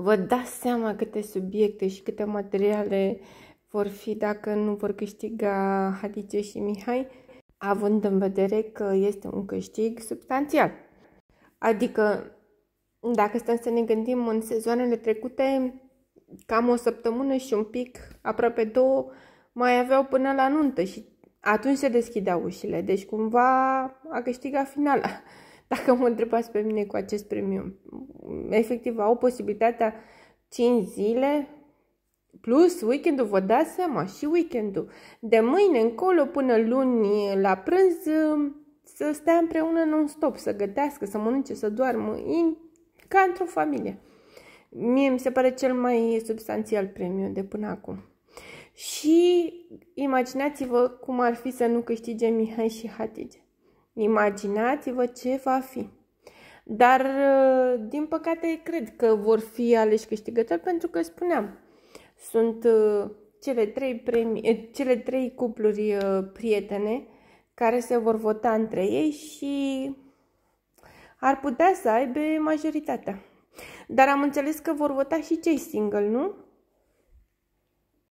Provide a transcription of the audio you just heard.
vă dați seama câte subiecte și câte materiale vor fi dacă nu vor câștiga Hadice și Mihai, având în vedere că este un câștig substanțial. Adică, dacă stăm să ne gândim în sezoanele trecute, cam o săptămână și un pic, aproape două, mai aveau până la nuntă și atunci se deschideau ușile. Deci cumva a câștigat finala. Dacă mă întrebați pe mine cu acest premiu, efectiv au posibilitatea 5 zile plus weekendul, vă dați seama, și weekendul. De mâine încolo până luni la prânz mm, să stea împreună non-stop, să gătească, să mănânce, să doarmă, in, ca într-o familie. Mie mi se pare cel mai substanțial premiu de până acum. Și imaginați-vă cum ar fi să nu câștige Mihai și Hatice. Imaginați-vă ce va fi. Dar, uh, din păcate, cred că vor fi aleși câștigători pentru că, spuneam, sunt uh, cele trei, premi- eh, cele trei cupluri uh, prietene care se vor vota între ei și ar putea să aibă majoritatea. Dar am înțeles că vor vota și cei single, nu?